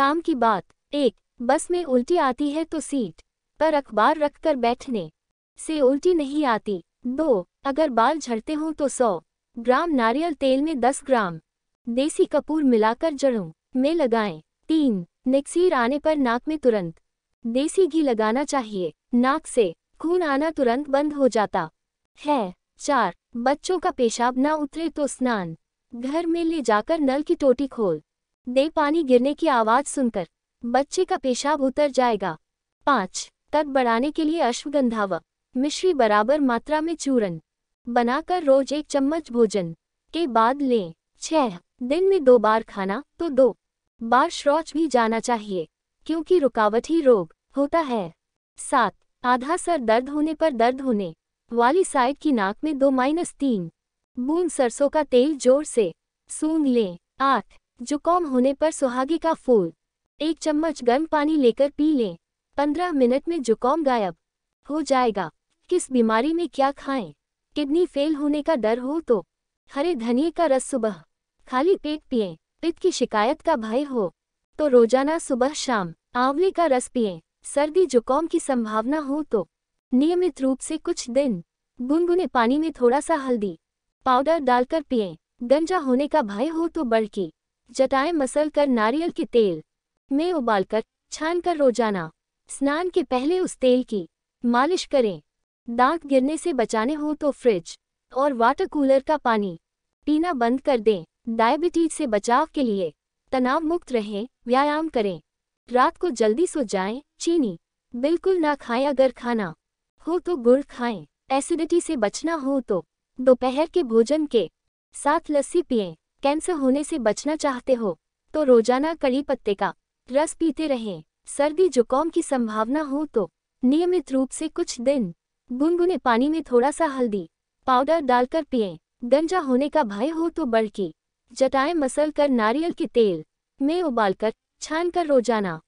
काम की बात एक बस में उल्टी आती है तो सीट पर अखबार रखकर बैठने से उल्टी नहीं आती दो अगर बाल झड़ते हों तो सौ ग्राम नारियल तेल में दस ग्राम देसी कपूर मिलाकर जड़ों में लगाएं तीन निकसीर आने पर नाक में तुरंत देसी घी लगाना चाहिए नाक से खून आना तुरंत बंद हो जाता है चार बच्चों का पेशाब ना उतरे तो स्नान घर में ले जाकर नल की टोटी खोल दे पानी गिरने की आवाज सुनकर बच्चे का पेशाब उतर जाएगा पाँच तक बढ़ाने के लिए अश्वगंधा व मिश्री बराबर मात्रा में चूरन बनाकर रोज एक चम्मच भोजन के बाद लें छह दिन में दो बार खाना तो दो बार श्रौच भी जाना चाहिए क्योंकि रुकावट ही रोग होता है सात आधा सर दर्द होने पर दर्द होने वाली साइड की नाक में दो माइनस तीन बूंद सरसों का तेल जोर से सूंघ लें आठ जुकाम होने पर सुहागे का फूल एक चम्मच गर्म पानी लेकर पी लें पंद्रह मिनट में जुकाम गायब हो जाएगा किस बीमारी में क्या खाएं किडनी फेल होने का डर हो तो हरे धनिए का रस सुबह खाली पेट पिए पित्त की शिकायत का भय हो तो रोजाना सुबह शाम आंवले का रस पिए सर्दी जुकाम की संभावना हो तो नियमित रूप से कुछ दिन गुनगुने पानी में थोड़ा सा हल्दी पाउडर डालकर पिएं गंजा होने का भय हो तो बड़की जटाएं मसल कर नारियल के तेल में उबालकर छानकर रोजाना स्नान के पहले उस तेल की मालिश करें दांत गिरने से बचाने हो तो फ्रिज और वाटर कूलर का पानी पीना बंद कर दें डायबिटीज से बचाव के लिए तनाव मुक्त रहें व्यायाम करें रात को जल्दी सो जाएं चीनी बिल्कुल ना खाएं अगर खाना हो तो गुड़ खाएं एसिडिटी से बचना हो तो दोपहर के भोजन के साथ लस्सी पिएं कैंसर होने से बचना चाहते हो तो रोजाना कड़ी पत्ते का रस पीते रहें सर्दी जुकाम की संभावना हो तो नियमित रूप से कुछ दिन गुनगुने पानी में थोड़ा सा हल्दी पाउडर डालकर पिए गंजा होने का भय हो तो बड़की जटाएं मसल कर नारियल के तेल में उबालकर छान कर रोजाना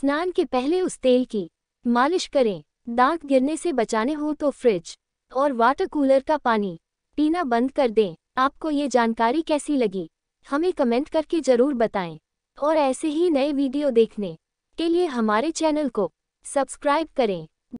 स्नान के पहले उस तेल की मालिश करें दांत गिरने से बचाने हो तो फ्रिज और वाटर कूलर का पानी पीना बंद कर दें आपको ये जानकारी कैसी लगी हमें कमेंट करके ज़रूर बताएं और ऐसे ही नए वीडियो देखने के लिए हमारे चैनल को सब्सक्राइब करें